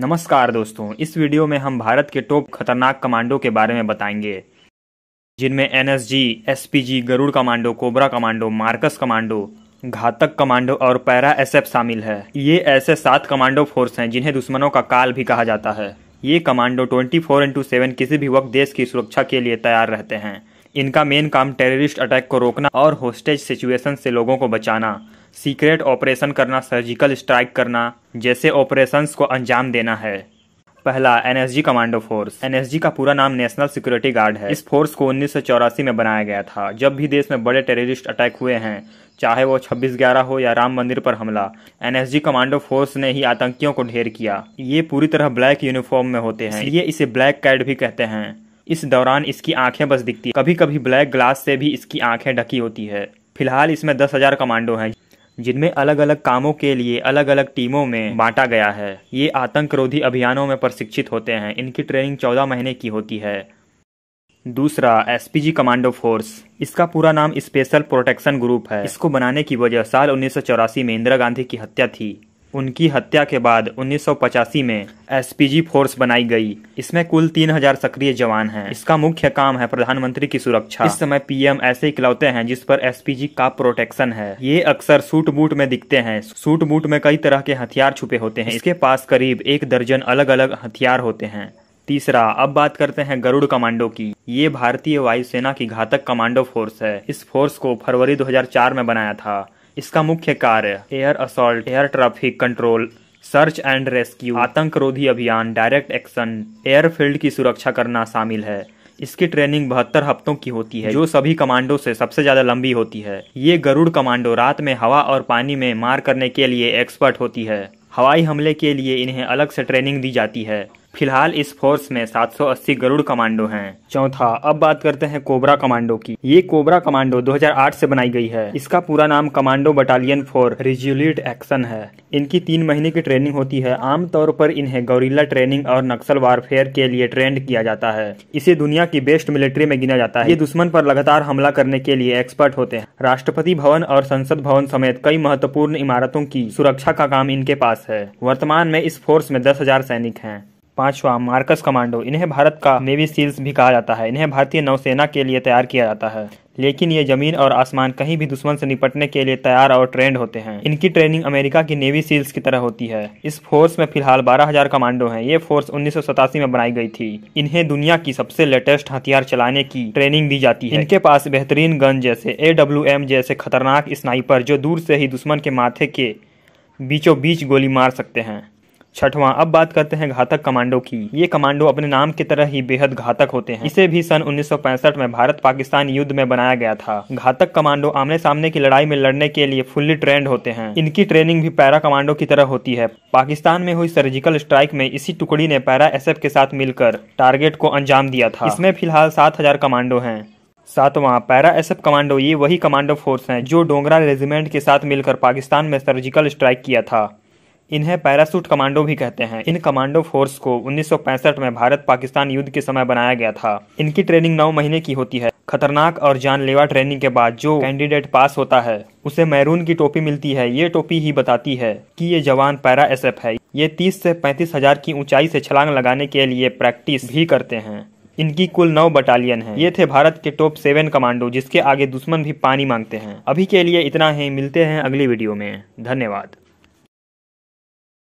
नमस्कार दोस्तों इस वीडियो में हम भारत के टॉप खतरनाक कमांडो के बारे में बताएंगे जिनमें NSG, SPG, Garud commando cobra commando MARCOS commando Ghatak commando और पैरा एसएफ शामिल है ये ऐसे सात कमांडो फोर्स हैं जिन्हें दुश्मनों का काल भी कहा जाता है ये commando twenty four into seven किसी भी वक्त देश की सुरक्षा के लिए तैयार रहते हैं इनका मेन काम टेररिस्ट अटैक को रोकना और होस्टेज सिचुएशन से लोगों को बचाना सीक्रेट ऑपरेशन करना सर्जिकल स्ट्राइक करना जैसे ऑपरेशंस को अंजाम देना है पहला एनएसजी कमांडो फोर्स एनएसजी का पूरा नाम नेशनल सिक्योरिटी गार्ड है इस फोर्स को उन्नीस में बनाया गया था जब भी देश में बड़े टेररिस्ट अटैक हुए हैं चाहे वो छब्बीस ग्यारह हो या राम मंदिर पर हमला एनएसजी कमांडो फोर्स ने ही आतंकियों को ढेर किया ये पूरी तरह ब्लैक यूनिफॉर्म में होते हैं ये इसे ब्लैक कैड भी कहते हैं इस दौरान इसकी आंखें बस दिखती कभी कभी ब्लैक ग्लास से भी इसकी आंखें ढकी होती है फिलहाल इसमें दस हजार कमांडो हैं जिनमें अलग अलग कामों के लिए अलग अलग टीमों में बांटा गया है ये आतंक रोधी अभियानों में प्रशिक्षित होते हैं इनकी ट्रेनिंग चौदह महीने की होती है दूसरा एसपीजी कमांडो फोर्स इसका पूरा नाम स्पेशल प्रोटेक्शन ग्रुप है इसको बनाने की वजह साल उन्नीस में इंदिरा गांधी की हत्या थी उनकी हत्या के बाद उन्नीस में एसपीजी फोर्स बनाई गई इसमें कुल 3000 सक्रिय जवान हैं इसका मुख्य काम है प्रधानमंत्री की सुरक्षा इस समय पीएम ऐसे इकलौते हैं जिस पर एसपीजी का प्रोटेक्शन है ये अक्सर सूट बूट में दिखते हैं सूट बूट में कई तरह के हथियार छुपे होते हैं इसके पास करीब एक दर्जन अलग अलग हथियार होते हैं तीसरा अब बात करते हैं गरुड़ कमांडो की ये भारतीय वायुसेना की घातक कमांडो फोर्स है इस फोर्स को फरवरी 2004 में बनाया था इसका मुख्य कार्य air assault air traffic control search and rescue आतंकरोधी अभियान डायरेक्ट एक्शन एयरफील्ड की सुरक्षा करना शामिल है इसकी ट्रेनिंग बहत्तर हफ्तों की होती है जो सभी कमांडो से सबसे ज्यादा लंबी होती है ये गरुड़ कमांडो रात में हवा और पानी में मार करने के लिए एक्सपर्ट होती है हवाई हमले के लिए इन्हें अलग से ट्रेनिंग दी जाती है फिलहाल इस फोर्स में 780 गरुड़ कमांडो हैं। चौथा अब बात करते हैं कोबरा कमांडो की ये कोबरा कमांडो 2008 से बनाई गई है इसका पूरा नाम commando battalion for resolute action है इनकी तीन महीने की ट्रेनिंग होती है आमतौर पर इन्हें गौरीला ट्रेनिंग और नक्सल वारफेयर के लिए ट्रेंड किया जाता है इसे दुनिया की बेस्ट मिलिट्री में गिना जाता है ये दुश्मन पर लगातार हमला करने के लिए एक्सपर्ट होते हैं राष्ट्रपति भवन और संसद भवन समेत कई महत्वपूर्ण इमारतों की सुरक्षा का काम इनके पास है वर्तमान में इस फोर्स में दस हजार सैनिक हैं पांचवा मार्कस कमांडो इन्हें भारत का नेवी सील्स भी कहा जाता है इन्हें भारतीय नौसेना के लिए तैयार किया जाता है लेकिन ये जमीन और आसमान कहीं भी दुश्मन से निपटने के लिए तैयार और ट्रेंड होते हैं इनकी ट्रेनिंग अमेरिका की नेवी सील्स की तरह होती है इस फोर्स में फिलहाल 12,000 कमांडो हैं ये फोर्स उन्नीस में बनाई गई थी इन्हें दुनिया की सबसे लेटेस्ट हथियार चलाने की ट्रेनिंग दी जाती है इनके पास बेहतरीन गन जैसे ए जैसे खतरनाक स्नाइपर जो दूर से ही दुश्मन के माथे के बीचों बीच गोली मार सकते हैं छठवां अब बात करते हैं घातक कमांडो की ये कमांडो अपने नाम की तरह ही बेहद घातक होते हैं इसे भी सन 1965 में भारत पाकिस्तान युद्ध में बनाया गया था घातक कमांडो आमने सामने की लड़ाई में लड़ने के लिए फुल्ली ट्रेंड होते हैं इनकी ट्रेनिंग भी पैरा कमांडो की तरह होती है पाकिस्तान में हुई सर्जिकल स्ट्राइक में इसी टुकड़ी ने पैरा एस के साथ मिलकर टारगेट को अंजाम दिया था इसमें फिलहाल सात कमांडो है सातवां पैरा एस कमांडो ये वही कमांडो फोर्स है जो डोंगरा रेजिमेंट के साथ मिलकर पाकिस्तान में सर्जिकल स्ट्राइक किया था इन्हें पैरासूट कमांडो भी कहते हैं इन कमांडो फोर्स को 1965 में भारत पाकिस्तान युद्ध के समय बनाया गया था इनकी ट्रेनिंग नौ महीने की होती है खतरनाक और जानलेवा ट्रेनिंग के बाद जो कैंडिडेट पास होता है उसे मैरून की टोपी मिलती है ये टोपी ही बताती है कि ये जवान पैरा एस है ये तीस से पैंतीस हजार की ऊंचाई से छलांग लगाने के लिए प्रैक्टिस भी करते हैं इनकी कुल नौ बटालियन है ये थे भारत के टॉप सेवन कमांडो जिसके आगे दुश्मन भी पानी मांगते हैं अभी के लिए इतना ही मिलते हैं अगली वीडियो में धन्यवाद